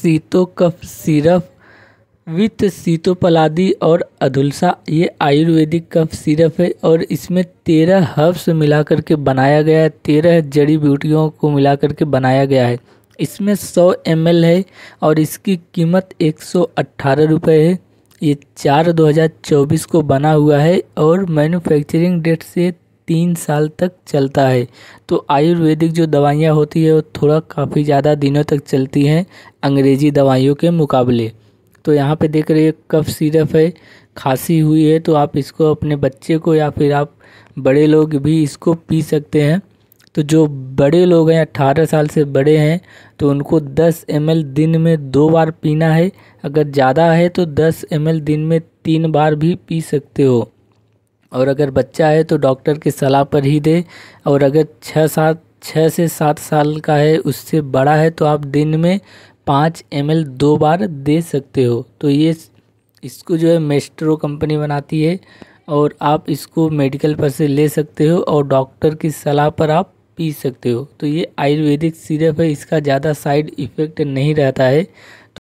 सीतो cough syrup with सीतोपलादी और अधुलसा ये Ayurvedic cough syrup है और इसमें तेरह हर्ब्स मिला के बनाया गया है तेरह जड़ी बूटियों को मिला करके बनाया गया है इसमें सौ एम है और इसकी कीमत एक सौ रुपये है ये चार दो हज़ार चौबीस को बना हुआ है और मैन्युफैक्चरिंग डेट से तीन साल तक चलता है तो आयुर्वेदिक जो दवाइयाँ होती है वो थोड़ा काफ़ी ज़्यादा दिनों तक चलती हैं अंग्रेज़ी दवाइयों के मुकाबले तो यहाँ पे देख रहे हैं कफ सिरप है खांसी हुई है तो आप इसको अपने बच्चे को या फिर आप बड़े लोग भी इसको पी सकते हैं तो जो बड़े लोग हैं अट्ठारह साल से बड़े हैं तो उनको दस एम दिन में दो बार पीना है अगर ज़्यादा है तो दस एम दिन में तीन बार भी पी सकते हो और अगर बच्चा है तो डॉक्टर की सलाह पर ही दे और अगर छः सात छः से सात साल का है उससे बड़ा है तो आप दिन में पाँच एम दो बार दे सकते हो तो ये इसको जो है मेस्ट्रो कंपनी बनाती है और आप इसको मेडिकल पर से ले सकते हो और डॉक्टर की सलाह पर आप पी सकते हो तो ये आयुर्वेदिक सिरप है इसका ज़्यादा साइड इफ़ेक्ट नहीं रहता है